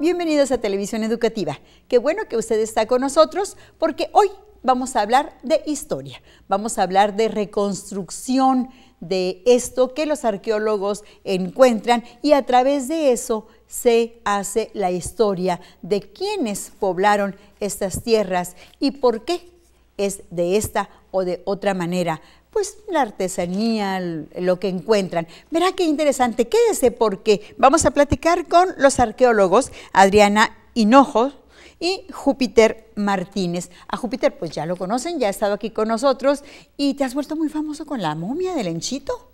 bienvenidos a Televisión Educativa. Qué bueno que usted está con nosotros porque hoy vamos a hablar de historia, vamos a hablar de reconstrucción de esto que los arqueólogos encuentran y a través de eso se hace la historia de quienes poblaron estas tierras y por qué es de esta o de otra manera pues la artesanía, lo que encuentran. Verá qué interesante, quédese porque vamos a platicar con los arqueólogos Adriana Hinojo y Júpiter Martínez. A Júpiter pues ya lo conocen, ya ha estado aquí con nosotros y te has vuelto muy famoso con la momia del enchito.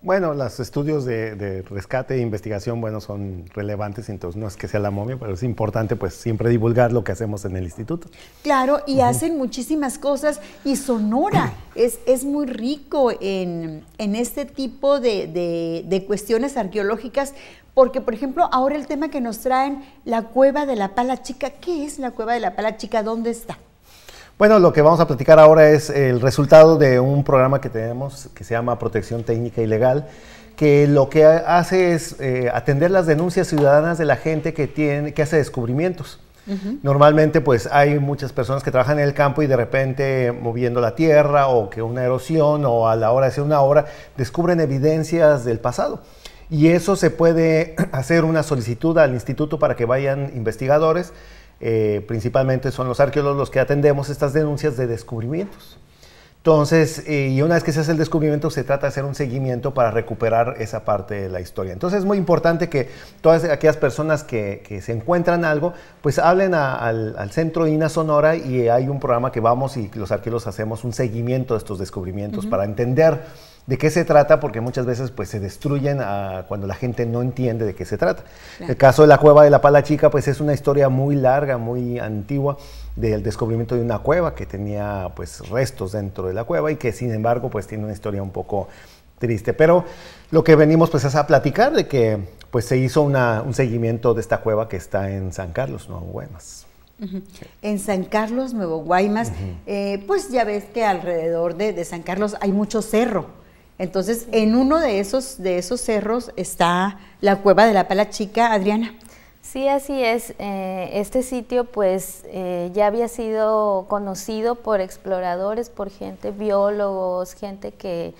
Bueno, los estudios de, rescate e investigación, bueno, son relevantes, entonces no es que sea la momia, pero es importante pues siempre divulgar lo que hacemos en el instituto. Claro, y hacen muchísimas cosas y Sonora es, es muy rico en, este tipo de, de cuestiones arqueológicas, porque por ejemplo ahora el tema que nos traen, la cueva de la Pala Chica, ¿qué es la cueva de la Pala Chica? ¿Dónde está? Bueno, lo que vamos a platicar ahora es el resultado de un programa que tenemos que se llama Protección Técnica y Legal, que lo que hace es eh, atender las denuncias ciudadanas de la gente que, tiene, que hace descubrimientos. Normalmente pues hay muchas personas que trabajan en el campo y de repente moviendo la tierra o que una erosión o a la hora de hacer una obra descubren evidencias del pasado. Y eso se puede hacer una solicitud al instituto para que vayan investigadores eh, principalmente son los arqueólogos los que atendemos estas denuncias de descubrimientos. Entonces, eh, y una vez que se hace el descubrimiento, se trata de hacer un seguimiento para recuperar esa parte de la historia. Entonces, es muy importante que todas aquellas personas que, se encuentran algo, pues hablen al, centro INA Sonora y hay un programa que vamos y los arqueólogos hacemos un seguimiento de estos descubrimientos para entender de qué se trata, porque muchas veces pues, se destruyen cuando la gente no entiende de qué se trata. El caso de la cueva de la Pala Chica pues, es una historia muy larga, muy antigua, del descubrimiento de una cueva que tenía pues, restos dentro de la cueva y que sin embargo pues, tiene una historia un poco triste. Pero lo que venimos pues, es a platicar de que pues, se hizo un seguimiento de esta cueva que está en San Carlos, Nuevo Guaymas. En San Carlos, Nuevo Guaymas, eh, pues ya ves que alrededor de, de San Carlos hay mucho cerro. Entonces, en uno de esos, de esos cerros está la cueva de la Pala Chica, Adriana. Sí, así es. Eh, este sitio pues eh, ya había sido conocido por exploradores, por gente, biólogos, gente que,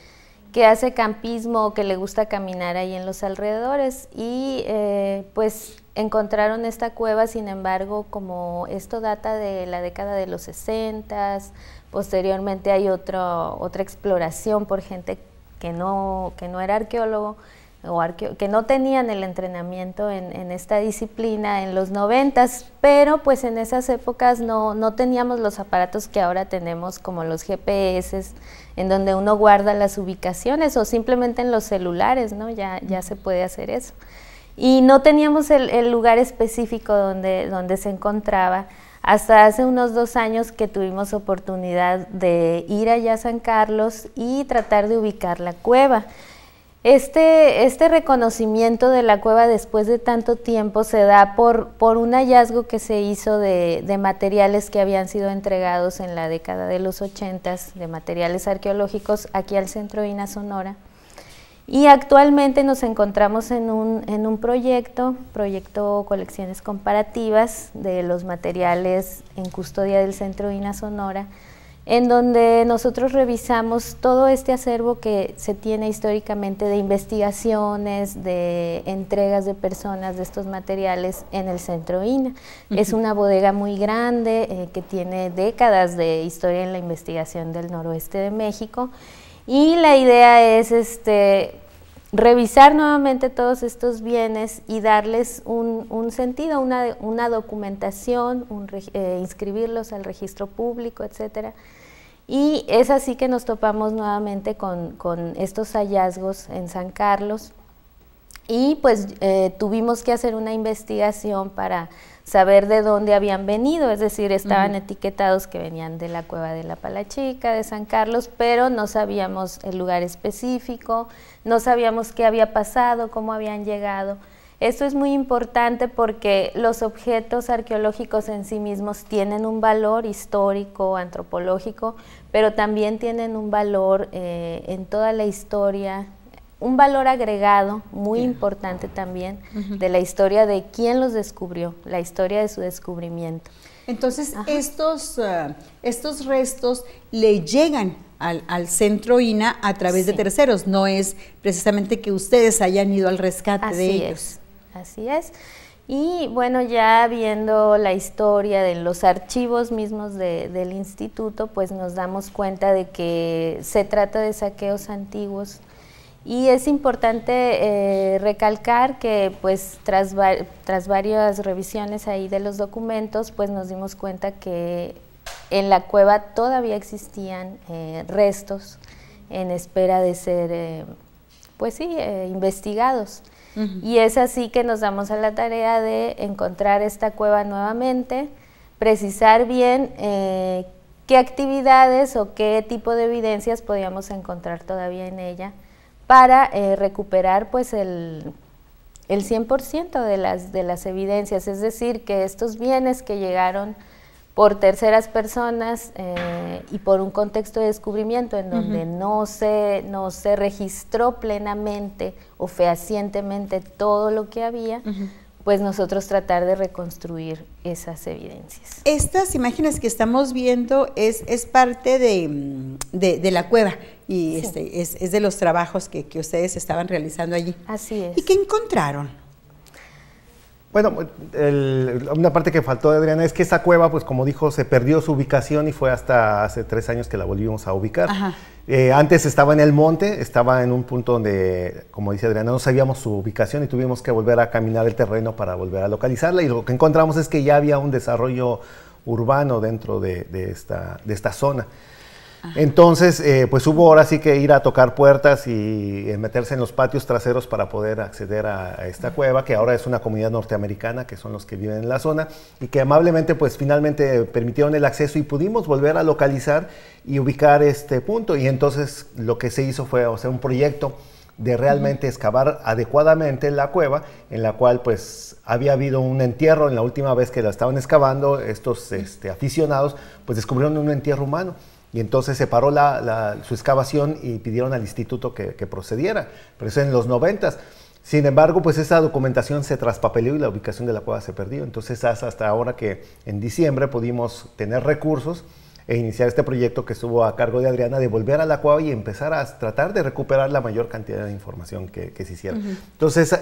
hace campismo, que le gusta caminar ahí en los alrededores. Y eh, pues encontraron esta cueva, sin embargo, como esto data de la década de los 60, posteriormente hay otro, otra exploración por gente que no, que no era arqueólogo, o que no tenían el entrenamiento en, esta disciplina en los noventas, pero pues en esas épocas no, no, teníamos los aparatos que ahora tenemos como los GPS, en donde uno guarda las ubicaciones o simplemente en los celulares, ¿no? Ya, ya se puede hacer eso. Y no teníamos el, el lugar específico donde, donde se encontraba hasta hace unos dos años que tuvimos oportunidad de ir allá a San Carlos y tratar de ubicar la cueva. Este, este, reconocimiento de la cueva después de tanto tiempo se da por, por un hallazgo que se hizo de, de, materiales que habían sido entregados en la década de los 80, de materiales arqueológicos aquí al centro de Ina Sonora. Y actualmente nos encontramos en un, en un proyecto, proyecto colecciones comparativas de los materiales en custodia del Centro INA Sonora, en donde nosotros revisamos todo este acervo que se tiene históricamente de investigaciones, de entregas de personas de estos materiales en el centro INA. Es una bodega muy grande eh, que tiene décadas de historia en la investigación del noroeste de México y la idea es este, revisar nuevamente todos estos bienes y darles un, sentido, una, documentación, eh, inscribirlos al registro público, etc. Y es así que nos topamos nuevamente con, estos hallazgos en San Carlos y pues eh, tuvimos que hacer una investigación para saber de dónde habían venido, es decir, estaban etiquetados que venían de la cueva de la Palachica, de San Carlos, pero no sabíamos el lugar específico, no sabíamos qué había pasado, cómo habían llegado. Esto es muy importante porque los objetos arqueológicos en sí mismos tienen un valor histórico, antropológico, pero también tienen un valor eh, en toda la historia un valor agregado muy importante también de la historia de quién los descubrió, la historia de su descubrimiento. Entonces, estos, eh, estos restos le llegan al, centro INA a través de terceros, no es precisamente que ustedes hayan ido al rescate de ellos. así es. Y bueno, ya viendo la historia de los archivos mismos del instituto, pues nos damos cuenta de que se trata de saqueos antiguos y es importante eh, recalcar que pues tras, tras varias revisiones ahí de los documentos, pues nos dimos cuenta que en la cueva todavía existían eh, restos en espera de ser, eh, pues sí, investigados. Y es así que nos damos a la tarea de encontrar esta cueva nuevamente, precisar bien qué actividades o qué tipo de evidencias podíamos encontrar todavía en ella para eh, recuperar pues el, 100% de las, evidencias, es decir, que estos bienes que llegaron por terceras personas eh, y por un contexto de descubrimiento en donde no, se, registró plenamente o fehacientemente todo lo que había, pues nosotros tratar de reconstruir esas evidencias. Estas imágenes que estamos viendo es, parte mm, de, la cueva y este, es, es, de los trabajos que, que ustedes estaban realizando allí. Así es. ¿Y qué encontraron? Bueno, una parte que faltó, de Adriana, es que esa cueva, pues como dijo, se perdió su ubicación y fue hasta hace tres años que la volvimos a ubicar. Eh, antes estaba en el monte, estaba en un punto donde, como dice Adriana, no sabíamos su ubicación y tuvimos que volver a caminar el terreno para volver a localizarla. Y lo que encontramos es que ya había un desarrollo urbano dentro de esta zona. Entonces, eh, pues hubo ahora sí que ir a tocar puertas y eh, meterse en los patios traseros para poder acceder a, esta cueva, que ahora es una comunidad norteamericana, que son los que viven en la zona, y que amablemente pues finalmente permitieron el acceso y pudimos volver a localizar y ubicar este punto. Y entonces lo que se hizo fue, o sea, un proyecto de realmente excavar adecuadamente la cueva en la cual pues había habido un entierro en la última vez que la estaban excavando estos este, aficionados pues descubrieron un entierro humano y entonces se paró su excavación y pidieron al instituto que, procediera, pero eso en los noventas. Sin embargo, pues esa documentación se traspapeleó y la ubicación de la cueva se perdió. Entonces hasta ahora que en diciembre pudimos tener recursos e iniciar este proyecto que estuvo a cargo de Adriana de volver a la cueva y empezar a tratar de recuperar la mayor cantidad de información que, se hiciera. Entonces,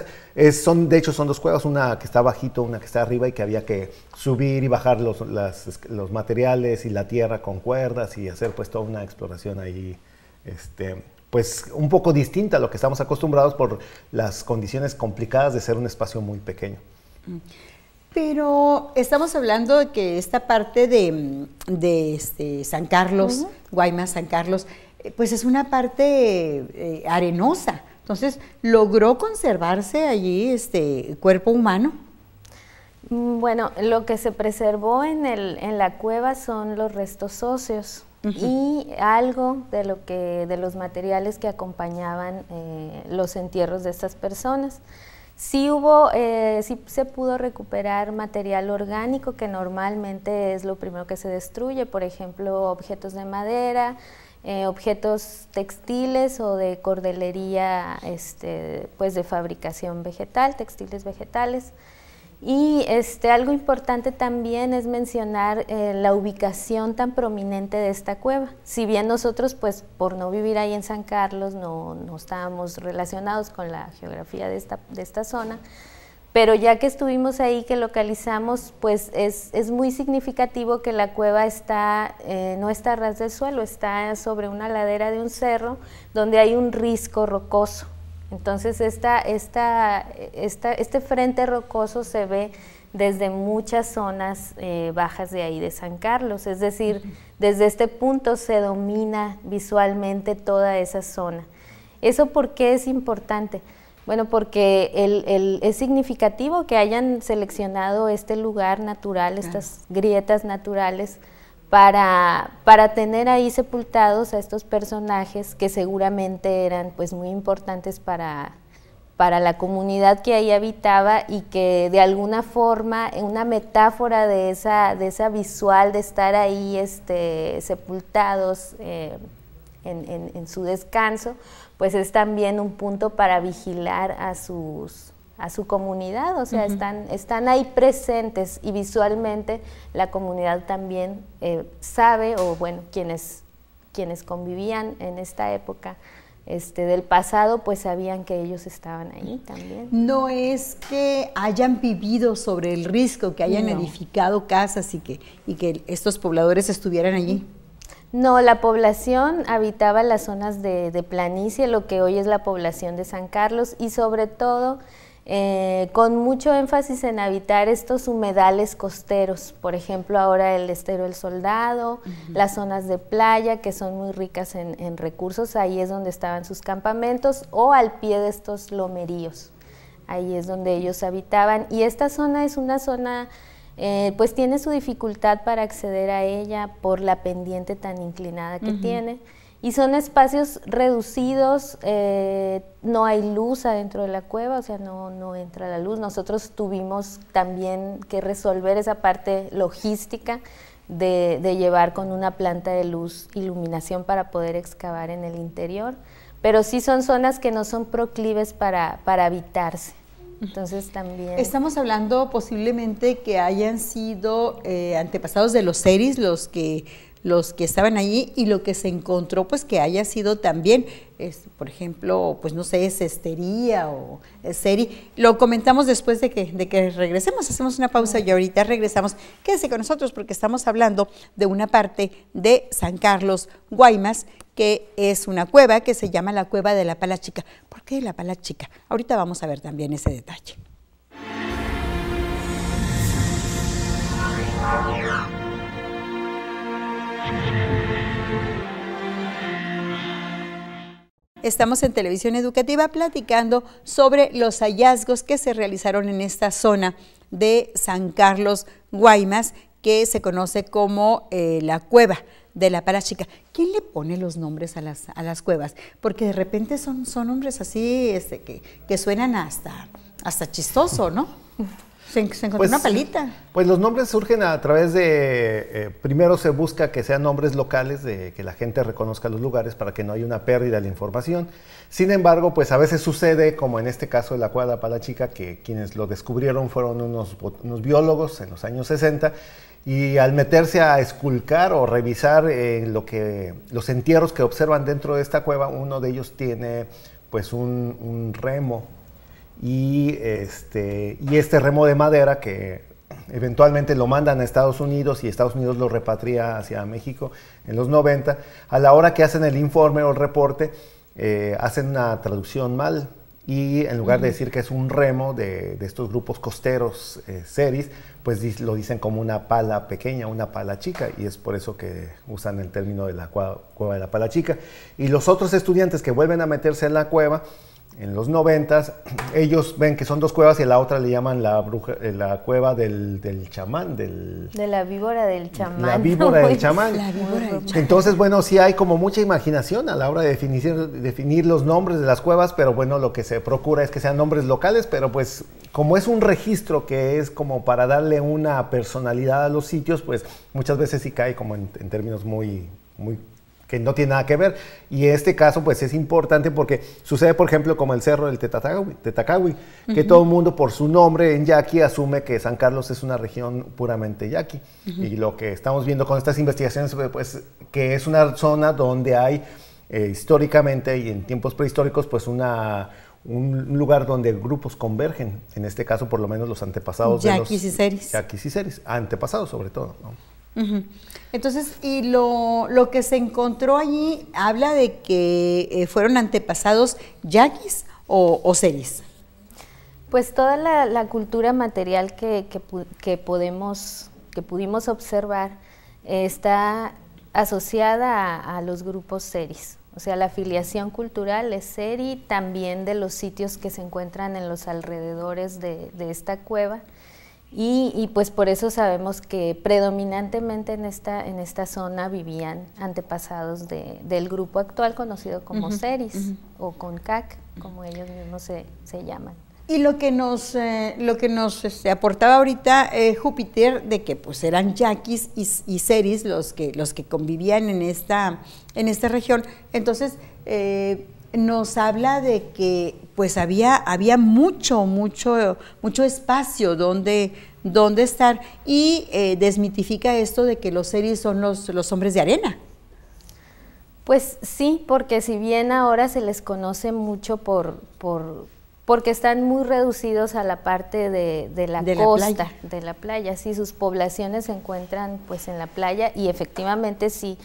son, de hecho, son dos cuevas, una que está bajito, una que está arriba y que había que subir y bajar los, los materiales y la tierra con cuerdas y hacer pues toda una exploración ahí. Este, pues un poco distinta a lo que estamos acostumbrados por las condiciones complicadas de ser un espacio muy pequeño. Mm. Pero estamos hablando de que esta parte de, mm, este, San Carlos, Guaymas, San Carlos, eh, pues es una parte eh, arenosa. Entonces, ¿logró conservarse allí este cuerpo humano? Mm, bueno, lo que se preservó en, la cueva son los restos óseos y algo de, lo que, de los materiales que acompañaban eh, los entierros de estas personas. Sí hubo, eh, se pudo recuperar material orgánico que normalmente es lo primero que se destruye, por ejemplo, objetos de madera, eh, objetos textiles o de cordelería, este, pues de fabricación vegetal, textiles vegetales. Y este, algo importante también es mencionar eh, la ubicación tan prominente de esta cueva. Si bien nosotros, pues por no vivir ahí en San Carlos, no, estábamos relacionados con la geografía de esta, zona, pero ya que estuvimos ahí, que localizamos, pues es, muy significativo que la cueva está, eh, no está a ras del suelo, está sobre una ladera de un cerro donde hay un risco rocoso. Entonces este frente rocoso se ve desde muchas zonas eh, bajas de ahí de San Carlos, es decir, desde este punto se domina visualmente toda esa zona. ¿Eso por qué es importante? Bueno, porque es significativo que hayan seleccionado este lugar natural, estas grietas naturales, para, para tener ahí sepultados a estos personajes que seguramente eran pues muy importantes para, para la comunidad que ahí habitaba y que de alguna forma, una metáfora de esa, de esa visual de estar ahí este, sepultados eh, en, su descanso, pues es también un punto para vigilar a sus, a su comunidad, o sea, están, están ahí presentes y visualmente la comunidad también eh, sabe, o bueno, quienes, quienes convivían en esta época este, del pasado, pues sabían que ellos estaban ahí también. No es que hayan vivido sobre el risco, que hayan edificado casas y que, y que estos pobladores estuvieran allí. No, la población habitaba las zonas de, de planicie, lo que hoy es la población de San Carlos, y sobre todo eh, con mucho énfasis en habitar estos humedales costeros, por ejemplo ahora el estero El Soldado, las zonas de playa que son muy ricas en, recursos, ahí es donde estaban sus campamentos o al pie de estos lomeríos, ahí es donde ellos habitaban y esta zona es una zona... Eh, pues tiene su dificultad para acceder a ella por la pendiente tan inclinada que tiene. Y son espacios reducidos, eh, no hay luz adentro de la cueva, o sea, no, no entra la luz. Nosotros tuvimos también que resolver esa parte logística de, llevar con una planta de luz iluminación para poder excavar en el interior, pero sí son zonas que no son proclives para, para habitarse. Entonces también... Estamos hablando posiblemente que hayan sido eh, antepasados de los seres los que los que estaban allí y lo que se encontró, pues que haya sido también, por ejemplo, pues no sé, cestería o serie Lo comentamos después de que, de que regresemos, hacemos una pausa y ahorita regresamos. Quédense con nosotros porque estamos hablando de una parte de San Carlos, Guaymas, que es una cueva que se llama la Cueva de la Pala Chica. ¿Por qué la Pala Chica? Ahorita vamos a ver también ese detalle. Estamos en Televisión Educativa platicando sobre los hallazgos que se realizaron en esta zona de San Carlos Guaymas, que se conoce como eh, la cueva de la Parachica. ¿Quién le pone los nombres a las, cuevas? Porque de repente son, son nombres así este, que, que suenan hasta, hasta chistoso, ¿no? Se, encontró pues, una palita. Pues los nombres surgen a través de, eh, primero se busca que sean nombres locales, de que la gente reconozca los lugares para que no haya una pérdida de la información. Sin embargo, pues a veces sucede, como en este caso de la Cueva la chica que quienes lo descubrieron fueron unos, biólogos en los años 60 y al meterse a esculcar o revisar eh, lo que, los entierros que observan dentro de esta cueva, uno de ellos tiene pues un remo este, y este, remo de madera que eventualmente lo mandan a Estados Unidos y Estados Unidos lo repatria hacia México en los 90, a la hora que hacen el informe o el reporte, eh, hacen una traducción mal y en lugar de decir que es un remo de, estos grupos costeros eh, series, pues lo dicen como una pala pequeña, una pala chica, y es por eso que usan el término de la cueva de la pala chica. Y los otros estudiantes que vuelven a meterse en la cueva, en los noventas, ellos ven que son dos cuevas y la otra le llaman la, bruja, eh, la cueva del, chamán, del... De la víbora del chamán. La víbora del chamán. Entonces, bueno, sí hay como mucha imaginación a la hora de definir, definir los nombres de las cuevas, pero bueno, lo que se procura es que sean nombres locales, pero pues como es un registro que es como para darle una personalidad a los sitios, pues muchas veces sí cae como en, términos muy, muy que no tiene nada que ver. Y este caso, pues es importante porque sucede, por ejemplo, como el cerro del Tetacawi, que todo el mundo por su nombre en yaqui asume que San Carlos es una región puramente yaqui. Y lo que estamos viendo con estas investigaciones, eh, pues que es una zona donde hay eh, históricamente y en tiempos prehistóricos, pues una un lugar donde grupos convergen, en este caso por lo menos los antepasados yaquis de los... Yaquis y Seris. Yaquis y Seris, antepasados sobre todo. ¿no? Entonces, y lo, lo, que se encontró allí habla de que eh, fueron antepasados yaquis o, seris. Pues toda la, cultura material que, que, podemos, que pudimos observar eh, está asociada a, los grupos seris. O sea, la afiliación cultural es seri, también de los sitios que se encuentran en los alrededores de esta cueva y, pues por eso sabemos que predominantemente en esta, en esta zona vivían antepasados del grupo actual conocido como Ceris o Concac, como ellos mismos se, llaman. Y lo que nos, eh, lo que nos este, aportaba ahorita eh, Júpiter, de que pues eran yaquis y, y, ceris los que, los que convivían en esta, en esta región. Entonces, eh, nos habla de que pues había, había mucho, mucho, mucho espacio donde, donde estar y eh, desmitifica esto de que los seres son los, los hombres de arena. Pues sí, porque si bien ahora se les conoce mucho por, por porque están muy reducidos a la parte de, la costa, de la playa. Sí, sus poblaciones se encuentran pues en la playa y efectivamente sí,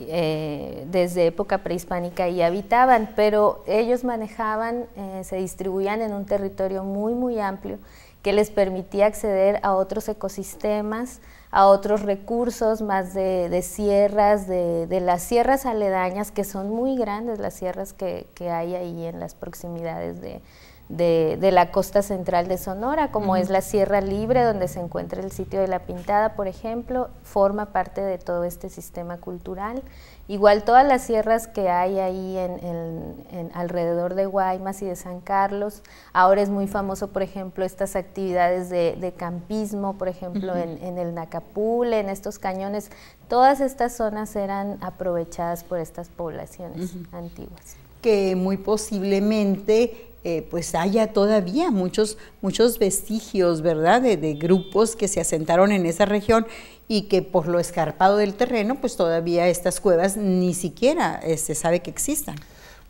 eh, desde época prehispánica ahí habitaban, pero ellos manejaban, eh, se distribuían en un territorio muy, muy amplio que les permitía acceder a otros ecosistemas, a otros recursos más de, sierras, de, las sierras aledañas, que son muy grandes las sierras que hay ahí en las proximidades de, de, la costa central de Sonora, como es la Sierra Libre, donde se encuentra el sitio de la Pintada, por ejemplo, forma parte de todo este sistema cultural. Igual todas las sierras que hay ahí en, alrededor de Guaymas y de San Carlos, ahora es muy famoso, por ejemplo, estas actividades de, campismo, por ejemplo, en, el Nacapul, en estos cañones, todas estas zonas eran aprovechadas por estas poblaciones antiguas que muy posiblemente eh, pues haya todavía muchos, muchos vestigios, ¿verdad?, de, grupos que se asentaron en esa región y que por lo escarpado del terreno, pues todavía estas cuevas ni siquiera se este, sabe que existan.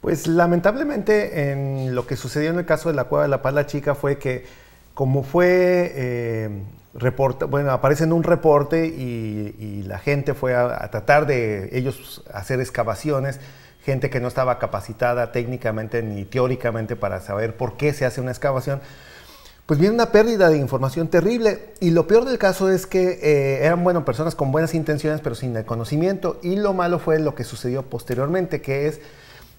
Pues lamentablemente en lo que sucedió en el caso de la cueva de la Pala Chica fue que como fue eh, bueno, aparece en un reporte y, la gente fue a, a, tratar de ellos hacer excavaciones, gente que no estaba capacitada técnicamente ni teóricamente para saber por qué se hace una excavación, pues viene una pérdida de información terrible. Y lo peor del caso es que eh, eran bueno, personas con buenas intenciones, pero sin el conocimiento. Y lo malo fue lo que sucedió posteriormente, que es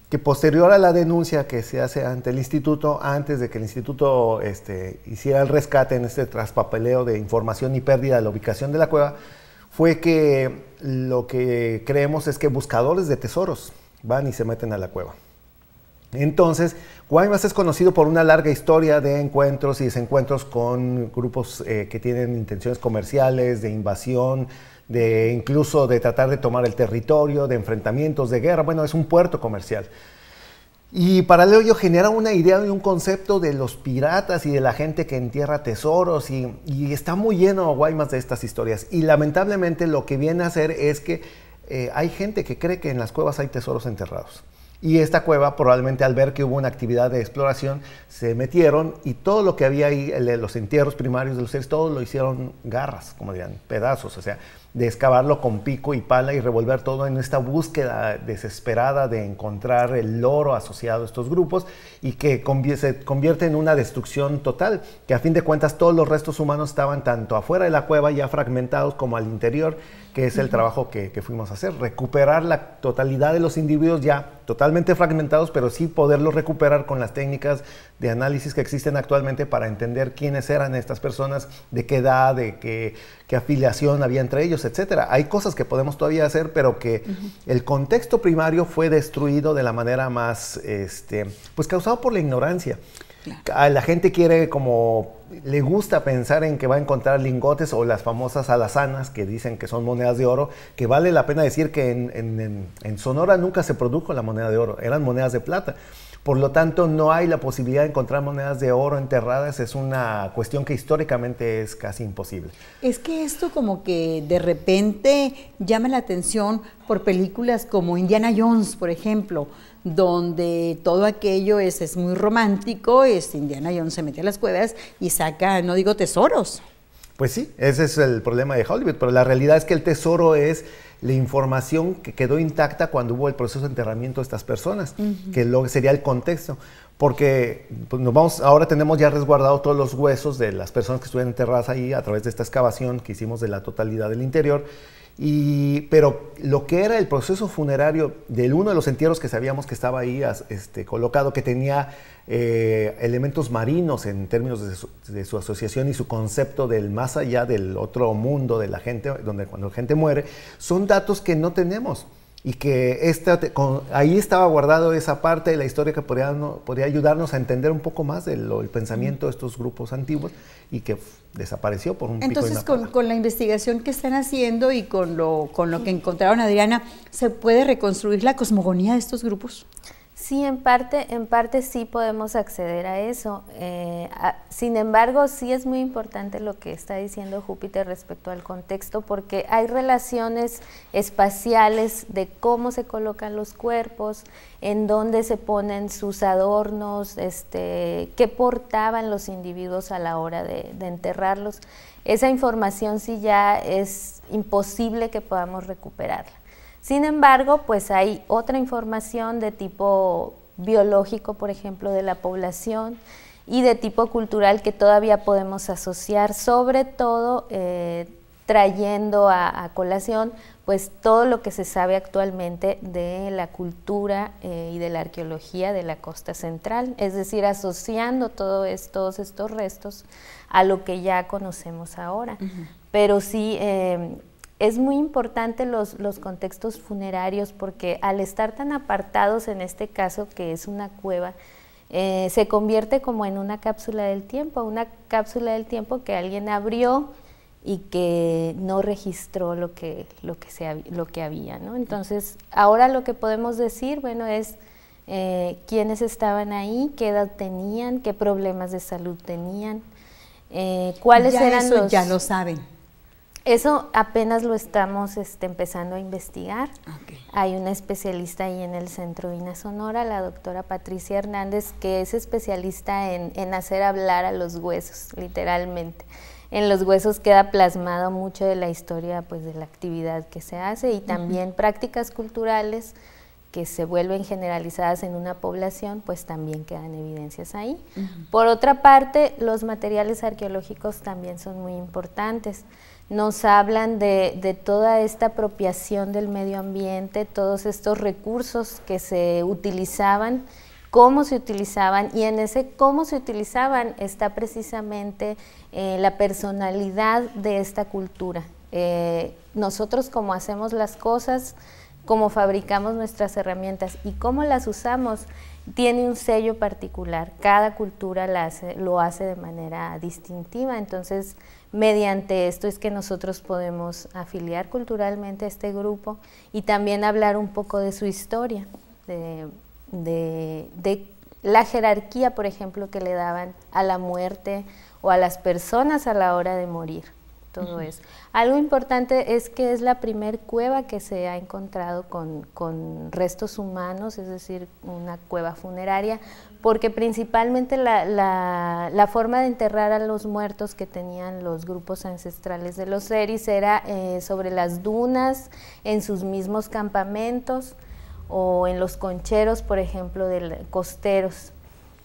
que posterior a la denuncia que se hace ante el instituto, antes de que el instituto este, hiciera el rescate en este traspapeleo de información y pérdida de la ubicación de la cueva, fue que lo que creemos es que buscadores de tesoros Van y se meten a la cueva. Entonces, Guaymas es conocido por una larga historia de encuentros y desencuentros con grupos eh, que tienen intenciones comerciales, de invasión, de incluso de tratar de tomar el territorio, de enfrentamientos, de guerra. Bueno, es un puerto comercial. Y para ello genera una idea y un concepto de los piratas y de la gente que entierra tesoros y, y está muy lleno Guaymas de estas historias. Y lamentablemente lo que viene a hacer es que eh, hay gente que cree que en las cuevas hay tesoros enterrados. Y esta cueva probablemente al ver que hubo una actividad de exploración, se metieron y todo lo que había ahí, los entierros primarios de los seres, todo lo hicieron garras, como dirían, pedazos. O sea, de excavarlo con pico y pala y revolver todo en esta búsqueda desesperada de encontrar el oro asociado a estos grupos y que se convierte en una destrucción total, que a fin de cuentas todos los restos humanos estaban tanto afuera de la cueva ya fragmentados como al interior, que es el trabajo que, que fuimos a hacer, recuperar la totalidad de los individuos ya totalmente fragmentados, pero sí poderlos recuperar con las técnicas de análisis que existen actualmente para entender quiénes eran estas personas, de qué edad, de qué, afiliación había entre ellos, etc. Hay cosas que podemos todavía hacer, pero que el contexto primario fue destruido de la manera más, este, pues causado por la ignorancia. La gente quiere como, le gusta pensar en que va a encontrar lingotes o las famosas alazanas que dicen que son monedas de oro, que vale la pena decir que en, en Sonora nunca se produjo la moneda de oro, eran monedas de plata. Por lo tanto, no hay la posibilidad de encontrar monedas de oro enterradas. Es una cuestión que históricamente es casi imposible. Es que esto como que de repente llama la atención por películas como Indiana Jones, por ejemplo, donde todo aquello es, muy romántico, es Indiana Jones se mete a las cuevas y saca, no digo tesoros. Pues sí, ese es el problema de Hollywood, pero la realidad es que el tesoro es la información que quedó intacta cuando hubo el proceso de enterramiento de estas personas, que sería el contexto. Porque pues, nos vamos, ahora tenemos ya resguardado todos los huesos de las personas que estuvieron enterradas ahí a través de esta excavación que hicimos de la totalidad del interior y, pero lo que era el proceso funerario del uno de los entierros que sabíamos que estaba ahí este, colocado, que tenía eh, elementos marinos en términos de su, de su, asociación y su concepto del más allá del otro mundo de la gente, donde cuando la gente muere, son datos que no tenemos y que esta, ahí estaba guardado esa parte de la historia que podría, podría ayudarnos a entender un poco más el, pensamiento de estos grupos antiguos y que desapareció por un Entonces, con, con, la investigación que están haciendo y con lo, con lo que encontraron, Adriana, ¿se puede reconstruir la cosmogonía de estos grupos? Sí, en parte, en parte sí podemos acceder a eso. Eh, sin embargo, sí es muy importante lo que está diciendo Júpiter respecto al contexto, porque hay relaciones espaciales de cómo se colocan los cuerpos, en dónde se ponen sus adornos, este, qué portaban los individuos a la hora de enterrarlos. Esa información sí ya es imposible que podamos recuperarla. Sin embargo, pues hay otra información de tipo biológico, por ejemplo, de la población y de tipo cultural que todavía podemos asociar, sobre todo eh, trayendo a, colación pues todo lo que se sabe actualmente de la cultura eh, y de la arqueología de la costa central, es decir, asociando todos estos restos a lo que ya conocemos ahora. Pero sí, eh, es muy importante los, los, contextos funerarios porque al estar tan apartados en este caso que es una cueva, eh, se convierte como en una cápsula del tiempo, una cápsula del tiempo que alguien abrió y que no registró lo que, lo que, se, lo que había. ¿no? Entonces, ahora lo que podemos decir, bueno, es eh, quiénes estaban ahí, qué edad tenían, qué problemas de salud tenían, eh, cuáles eran eso los... Ya lo saben eso apenas lo estamos este, empezando a investigar. Hay una especialista ahí en el Centro Vina Sonora, la doctora Patricia Hernández, que es especialista en, hacer hablar a los huesos, literalmente. En los huesos queda plasmado mucho de la historia pues, de la actividad que se hace y también prácticas culturales que se vuelven generalizadas en una población, pues también quedan evidencias ahí. Por otra parte, los materiales arqueológicos también son muy importantes nos hablan de, toda esta apropiación del medio ambiente, todos estos recursos que se utilizaban, cómo se utilizaban, y en ese cómo se utilizaban está precisamente eh, la personalidad de esta cultura. Eh, nosotros como hacemos las cosas, cómo fabricamos nuestras herramientas y cómo las usamos tiene un sello particular. Cada cultura lo hace de manera distintiva. Entonces, mediante esto es que nosotros podemos afiliar culturalmente a este grupo y también hablar un poco de su historia, de la jerarquía, por ejemplo, que le daban a la muerte o a las personas a la hora de morir todo eso. Algo importante es que es la primer cueva que se ha encontrado con, restos humanos, es decir, una cueva funeraria, porque principalmente la, forma de enterrar a los muertos que tenían los grupos ancestrales de los seris era eh, sobre las dunas, en sus mismos campamentos o en los concheros, por ejemplo, de costeros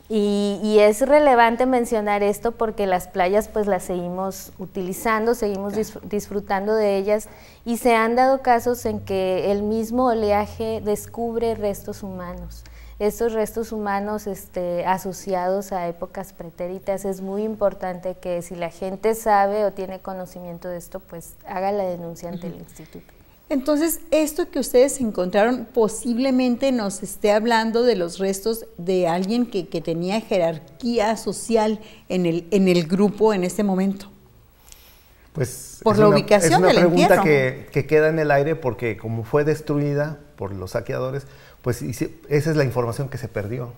y, es relevante mencionar esto porque las playas pues las seguimos utilizando, seguimos disfrutando de ellas y se han dado casos en que el mismo oleaje descubre restos humanos. Estos restos humanos este, asociados a épocas pretéritas es muy importante que si la gente sabe o tiene conocimiento de esto, pues haga la denuncia ante el instituto. Entonces, esto que ustedes encontraron posiblemente nos esté hablando de los restos de alguien que, tenía jerarquía social en el, en el grupo en este momento. Pues por la ubicación es una pregunta que, queda en el aire porque como fue destruida por los saqueadores, pues esa es la información que se perdió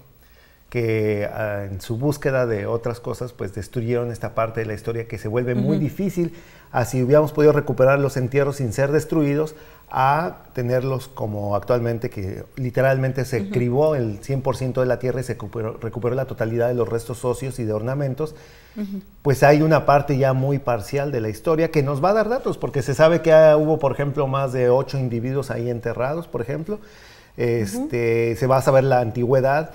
que ah, en su búsqueda de otras cosas, pues destruyeron esta parte de la historia que se vuelve muy difícil, así hubiéramos podido recuperar los entierros sin ser destruidos, a tenerlos como actualmente, que literalmente se cribó el 100% de la tierra y se recuperó, la totalidad de los restos óseos y de ornamentos, pues hay una parte ya muy parcial de la historia que nos va a dar datos, porque se sabe que hubo, por ejemplo, más de ocho individuos ahí enterrados, por ejemplo, este, se va a saber la antigüedad,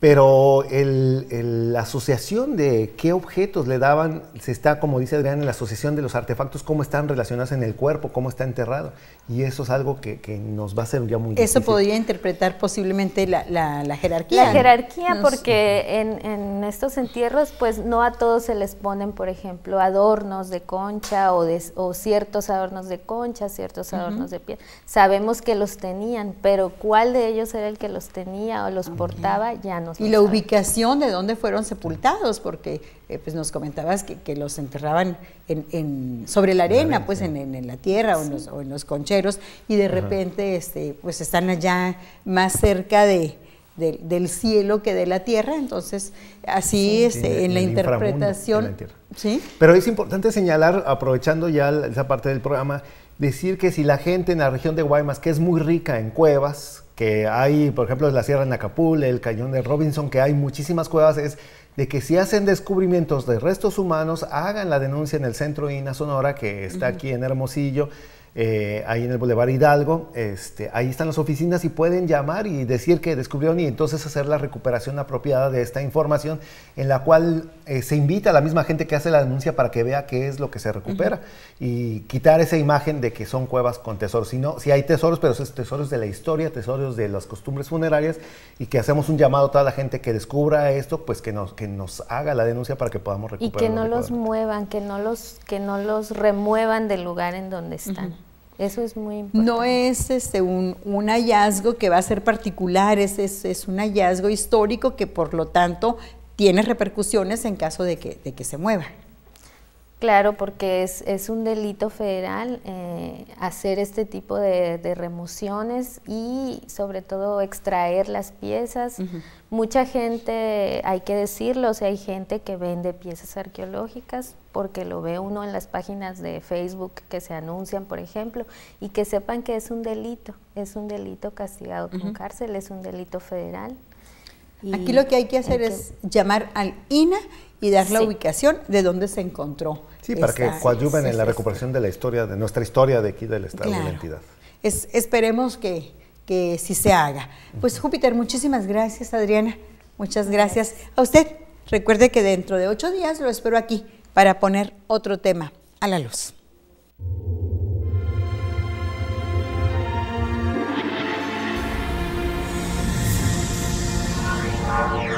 pero la asociación de qué objetos le daban, se está, como dice Adrián, en la asociación de los artefactos, cómo están relacionados en el cuerpo, cómo está enterrado. Y eso es algo que, nos va a ser ya muy Eso podría interpretar posiblemente la, jerarquía. La jerarquía, porque en, estos entierros, pues no a todos se les ponen, por ejemplo, adornos de concha o, de, ciertos adornos de concha, ciertos adornos de piel. Sabemos que los tenían, pero cuál de ellos era el que los tenía o los ah, portaba, ya y la ubicación de dónde fueron sepultados, porque eh, pues nos comentabas que, los enterraban sobre la arena, pues en, la tierra o, en los, concheros, y de repente este, pues están allá más cerca del cielo que de la tierra, entonces así este, en, la interpretación... Pero es importante señalar, aprovechando ya esa parte del programa, decir que si la gente en la región de Guaymas, que es muy rica en cuevas, que hay, por ejemplo, la Sierra de Nacapul, el Cañón de Robinson, que hay muchísimas cuevas, es de que si hacen descubrimientos de restos humanos, hagan la denuncia en el Centro INA Sonora, que está aquí en Hermosillo, eh, ahí en el Boulevard Hidalgo. Este, ahí están las oficinas y pueden llamar y decir que descubrieron y entonces hacer la recuperación apropiada de esta información en la cual eh, se invita a la misma gente que hace la denuncia para que vea qué es lo que se recupera y quitar esa imagen de que son cuevas con tesoros. Si, si hay tesoros, pero son tesoros de la historia, tesoros de las costumbres funerarias y que hacemos un llamado a toda la gente que descubra esto, pues que nos, que nos haga la denuncia para que podamos recuperar. Y que no los muevan, que no los, que no los remuevan del lugar en donde están. Eso es muy importante. No es este, un, hallazgo que va a ser particular, es, es, un hallazgo histórico que por lo tanto tiene repercusiones en caso de que se mueva. Claro, porque es, es un delito federal eh, hacer este tipo de, remociones y sobre todo extraer las piezas. Mucha gente, hay que decirlo, o sea, hay gente que vende piezas arqueológicas porque lo ve uno en las páginas de Facebook que se anuncian, por ejemplo, y que sepan que es un delito, es un delito castigado con cárcel, es un delito federal. Aquí lo que hay que hacer es llamar al INA y dar la ubicación de dónde se encontró. Sí, para que coadyuven en la recuperación de la historia, de nuestra historia de aquí del Estado de la entidad. Es, esperemos que, que sí se haga. Pues Júpiter, muchísimas gracias, Adriana. Muchas gracias a usted. Recuerde que dentro de ocho días lo espero aquí para poner otro tema a la luz. Yeah.